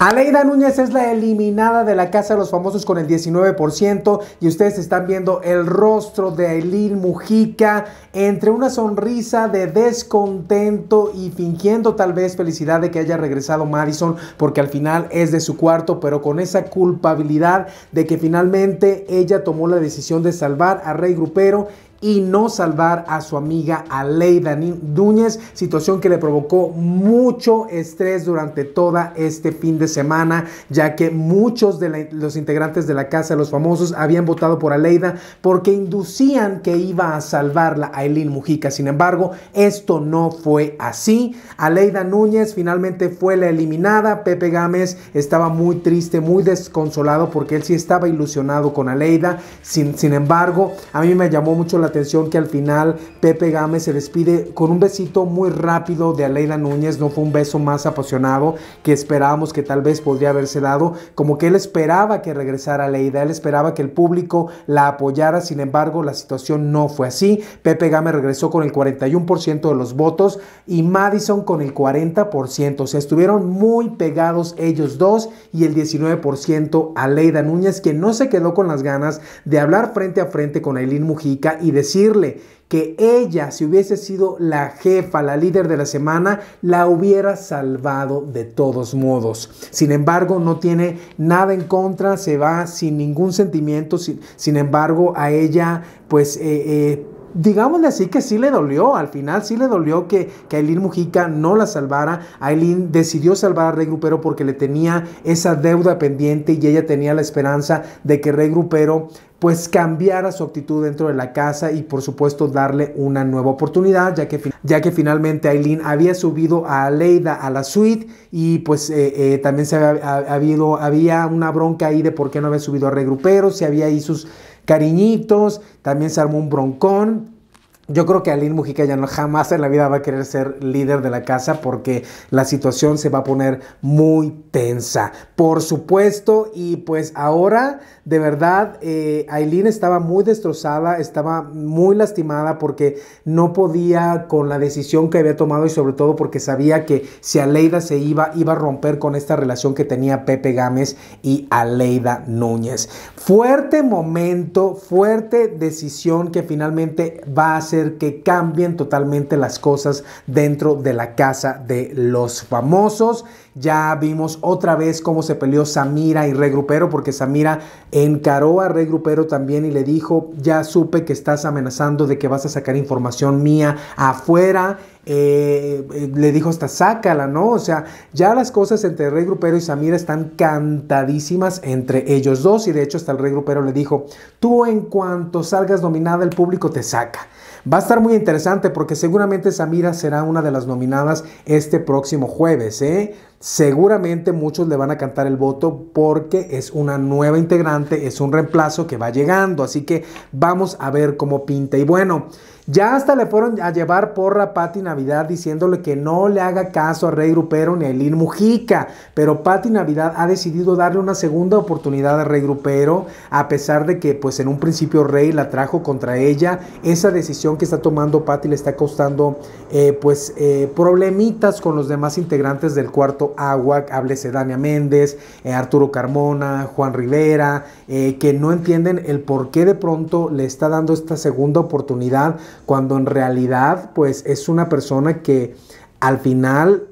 Aleida Núñez es la eliminada de la Casa de los Famosos con el 19% y ustedes están viendo el rostro de Elil Mujica entre una sonrisa de descontento y fingiendo tal vez felicidad de que haya regresado Madison porque al final es de su cuarto, pero con esa culpabilidad de que finalmente ella tomó la decisión de salvar a Rey Grupero y no salvar a su amiga Aleida Núñez, situación que le provocó mucho estrés durante todo este fin de semana, ya que muchos de los integrantes de la Casa de los Famosos habían votado por Aleida porque inducían que iba a salvarla a elin Mujica. Sin embargo, esto no fue así. Aleida Núñez finalmente fue la eliminada. Pepe Gámez estaba muy triste, muy desconsolado porque él sí estaba ilusionado con Aleida. Sin, sin embargo, a mí me llamó mucho la atención que al final Pepe Gámez se despide con un besito muy rápido de Aleida Núñez, no fue un beso más apasionado que esperábamos que tal vez podría haberse dado, como que él esperaba que regresara Aleida, él esperaba que el público la apoyara, sin embargo la situación no fue así, Pepe Gámez regresó con el 41% de los votos y Madison con el 40%, o sea, estuvieron muy pegados ellos dos y el 19% Aleida Núñez, que no se quedó con las ganas de hablar frente a frente con Aileen Mujica y de decirle que ella, si hubiese sido la jefa, la líder de la semana, la hubiera salvado de todos modos. Sin embargo, no tiene nada en contra, se va sin ningún sentimiento, sin, sin embargo, a ella, pues... Eh, eh, digámosle así que sí le dolió, al final sí le dolió que, que Aileen Mujica no la salvara. Aileen decidió salvar a Rey porque le tenía esa deuda pendiente y ella tenía la esperanza de que Rey pues cambiara su actitud dentro de la casa y por supuesto darle una nueva oportunidad, ya que, ya que finalmente Aileen había subido a Leida a la suite y pues eh, eh, también se había, habido, había una bronca ahí de por qué no había subido a Regrupero, se había ahí sus cariñitos, también se armó un broncón. Yo creo que Aileen Mujica ya no jamás en la vida va a querer ser líder de la casa porque la situación se va a poner muy tensa, por supuesto. Y pues ahora, de verdad, eh, Aileen estaba muy destrozada, estaba muy lastimada porque no podía con la decisión que había tomado y sobre todo porque sabía que si Aleida se iba, iba a romper con esta relación que tenía Pepe Gámez y Aleida Núñez. Fuerte momento, fuerte decisión que finalmente va a ser que cambien totalmente las cosas dentro de la casa de los famosos. Ya vimos otra vez cómo se peleó Samira y Regrupero, porque Samira encaró a Regrupero también y le dijo, ya supe que estás amenazando de que vas a sacar información mía afuera. Eh, eh, le dijo hasta sácala, ¿no? O sea, ya las cosas entre Rey Grupero y Samira están cantadísimas entre ellos dos y de hecho hasta el Rey Grupero le dijo, tú en cuanto salgas dominada el público te saca. Va a estar muy interesante porque seguramente Samira será una de las nominadas este próximo jueves. ¿eh? Seguramente muchos le van a cantar el voto porque es una nueva integrante, es un reemplazo que va llegando. Así que vamos a ver cómo pinta. Y bueno, ya hasta le fueron a llevar porra a Patti Navidad diciéndole que no le haga caso a Rey Grupero ni a Elin Mujica. Pero Patti Navidad ha decidido darle una segunda oportunidad a Rey Grupero, a pesar de que pues en un principio Rey la trajo contra ella. Esa decisión que está tomando Patty le está costando eh, pues eh, problemitas con los demás integrantes del cuarto agua, háblese Dania Méndez, eh, Arturo Carmona, Juan Rivera, que no entienden el por qué de pronto le está dando esta segunda oportunidad cuando en realidad pues es una persona que al final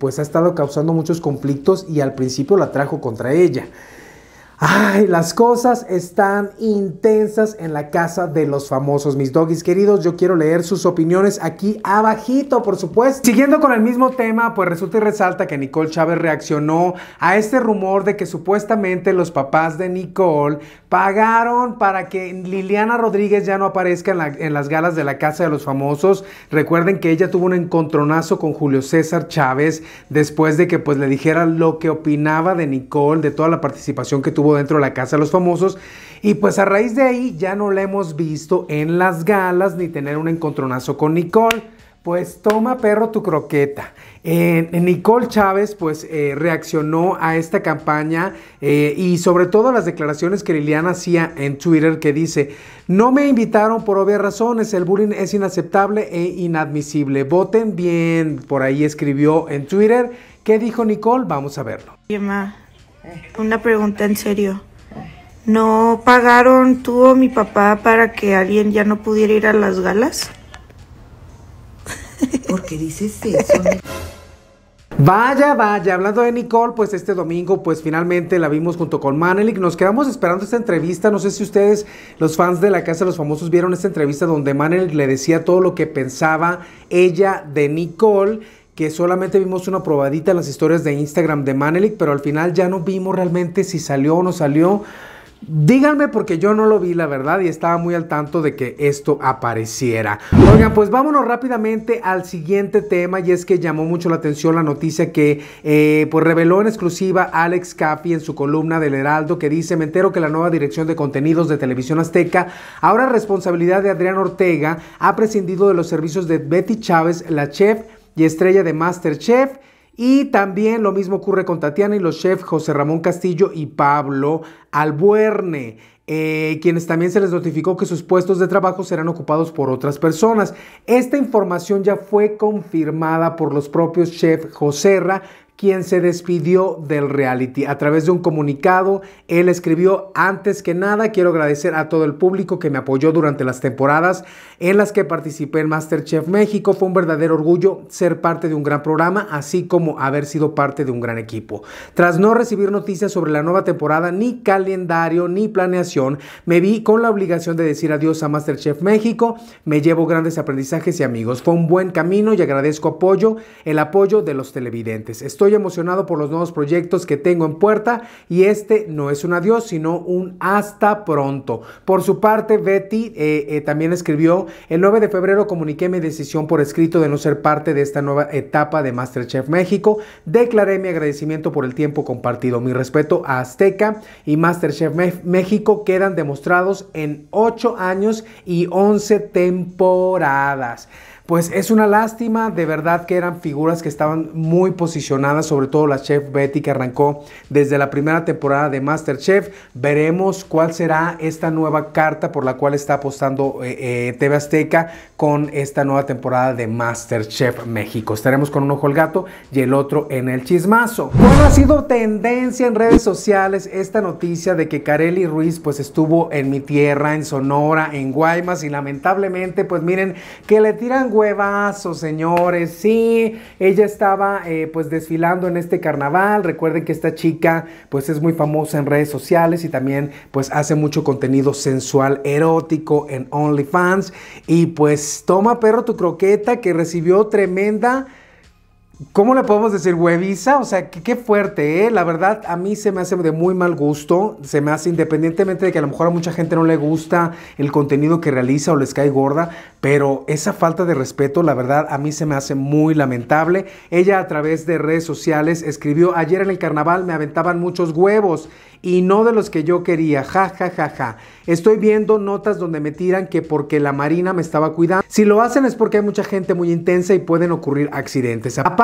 pues ha estado causando muchos conflictos y al principio la trajo contra ella. Ay, las cosas están intensas en la casa de los famosos. Mis doggies queridos, yo quiero leer sus opiniones aquí abajito, por supuesto. Siguiendo con el mismo tema, pues resulta y resalta que Nicole Chávez reaccionó a este rumor de que supuestamente los papás de Nicole pagaron para que Liliana Rodríguez ya no aparezca en, las galas de la casa de los famosos. Recuerden que ella tuvo un encontronazo con Julio César Chávez después de que pues le dijera lo que opinaba de Nicole, de toda la participación que tuvo dentro de la Casa de los Famosos. Y pues a raíz de ahí ya no la hemos visto en las galas ni tener un encontronazo con Nicole. Pues toma perro tu croqueta. Nicole Chávez pues eh, reaccionó a esta campaña eh, y sobre todo las declaraciones que Liliana hacía en Twitter que dice, no me invitaron por obvias razones, el bullying es inaceptable e inadmisible. Voten bien, por ahí escribió en Twitter. ¿Qué dijo Nicole? Vamos a verlo. Una pregunta en serio. ¿No pagaron tú o mi papá para que alguien ya no pudiera ir a las galas? ¿Por qué dices eso? Vaya, vaya, hablando de Nicole, pues este domingo pues finalmente la vimos junto con Manelik, nos quedamos esperando esta entrevista, no sé si ustedes, los fans de la Casa de los Famosos, vieron esta entrevista donde Manelik le decía todo lo que pensaba ella de Nicole que solamente vimos una probadita en las historias de Instagram de Manelik, pero al final ya no vimos realmente si salió o no salió. Díganme porque yo no lo vi, la verdad, y estaba muy al tanto de que esto apareciera. Oigan, pues vámonos rápidamente al siguiente tema, y es que llamó mucho la atención la noticia que eh, pues reveló en exclusiva Alex Capi en su columna del Heraldo, que dice, me entero que la nueva dirección de contenidos de Televisión Azteca, ahora responsabilidad de Adrián Ortega, ha prescindido de los servicios de Betty Chávez, la chef, y estrella de Masterchef. Y también lo mismo ocurre con Tatiana y los chefs José Ramón Castillo y Pablo Albuerne. Eh, quienes también se les notificó que sus puestos de trabajo serán ocupados por otras personas. Esta información ya fue confirmada por los propios chef Joserra, quien se despidió del reality. A través de un comunicado, él escribió, antes que nada, quiero agradecer a todo el público que me apoyó durante las temporadas en las que participé en MasterChef México. Fue un verdadero orgullo ser parte de un gran programa, así como haber sido parte de un gran equipo. Tras no recibir noticias sobre la nueva temporada, ni calendario, ni planeación, me vi con la obligación de decir adiós a Masterchef México, me llevo grandes aprendizajes y amigos. Fue un buen camino y agradezco apoyo, el apoyo de los televidentes. Estoy emocionado por los nuevos proyectos que tengo en puerta y este no es un adiós, sino un hasta pronto. Por su parte, Betty eh, eh, también escribió, el 9 de febrero comuniqué mi decisión por escrito de no ser parte de esta nueva etapa de Masterchef México. Declaré mi agradecimiento por el tiempo compartido, mi respeto a Azteca y Masterchef México quedan demostrados en 8 años y 11 temporadas. Pues es una lástima, de verdad que eran figuras que estaban muy posicionadas, sobre todo la chef Betty que arrancó desde la primera temporada de MasterChef. Veremos cuál será esta nueva carta por la cual está apostando eh, eh, TV Azteca con esta nueva temporada de MasterChef México. Estaremos con un ojo al gato y el otro en el chismazo. Bueno, ha sido tendencia en redes sociales esta noticia de que Kareli Ruiz pues estuvo en mi tierra, en Sonora, en Guaymas y lamentablemente pues miren que le tiran huevazo, señores. Sí, ella estaba eh, pues desfilando en este carnaval. Recuerden que esta chica pues es muy famosa en redes sociales y también pues hace mucho contenido sensual, erótico en OnlyFans. Y pues toma perro tu croqueta que recibió tremenda ¿Cómo le podemos decir hueviza? O sea, qué, fuerte, ¿eh? La verdad, a mí se me hace de muy mal gusto. Se me hace, independientemente de que a lo mejor a mucha gente no le gusta el contenido que realiza o les cae gorda, pero esa falta de respeto, la verdad, a mí se me hace muy lamentable. Ella a través de redes sociales escribió, ayer en el carnaval me aventaban muchos huevos y no de los que yo quería, ja, ja, ja, ja. Estoy viendo notas donde me tiran que porque la marina me estaba cuidando. Si lo hacen es porque hay mucha gente muy intensa y pueden ocurrir accidentes. Aparte,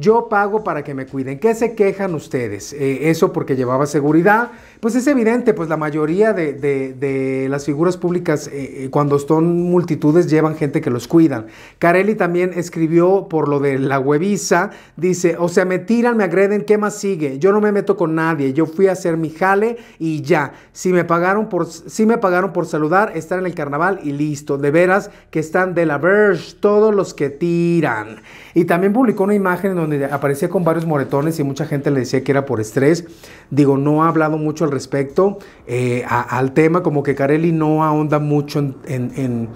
yo pago para que me cuiden. ¿Qué se quejan ustedes? Eh, eso porque llevaba seguridad. Pues es evidente, pues la mayoría de, las figuras públicas, eh, eh, cuando son multitudes, llevan gente que los cuidan. Carelli también escribió por lo de la hueviza, dice, o sea, me tiran, me agreden, ¿qué más sigue? Yo no me meto con nadie, yo fui a hacer mi jale y ya. Si me pagaron por, si me pagaron por saludar, estar en el carnaval y listo. De veras que están de la verge todos los que tiran. Y también publicó una imagen donde aparecía con varios moretones y mucha gente le decía que era por estrés. Digo, no ha hablado mucho al respecto eh, al tema, como que Carelli no ahonda mucho en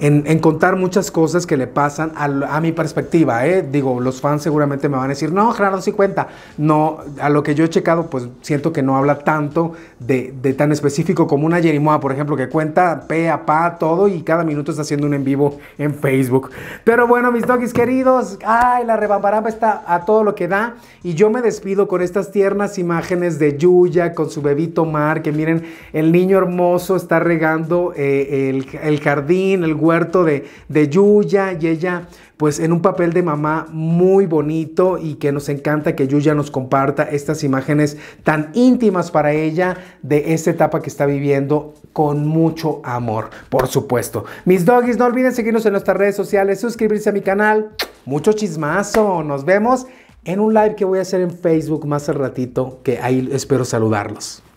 en, contar muchas cosas que le pasan a, mi perspectiva. ¿eh? Digo, los fans seguramente me van a decir, no, Gerardo sí cuenta. No, a lo que yo he checado, pues siento que no habla tanto de, tan específico como una Jerimoa, por ejemplo, que cuenta pe a pa todo y cada minuto está haciendo un en vivo en Facebook. Pero bueno, mis doggies queridos, ay, la rebambaramba está a todo lo que da. Y yo me despido con estas tiernas imágenes de Yuya con su bebito Mar, que miren, el niño hermoso está regando eh, el, el jardín, el huevo de, de Yuya y ella pues en un papel de mamá muy bonito y que nos encanta que Yuya nos comparta estas imágenes tan íntimas para ella de esta etapa que está viviendo con mucho amor, por supuesto. Mis doggies, no olviden seguirnos en nuestras redes sociales, suscribirse a mi canal. Mucho chismazo, nos vemos en un live que voy a hacer en Facebook más al ratito, que ahí espero saludarlos.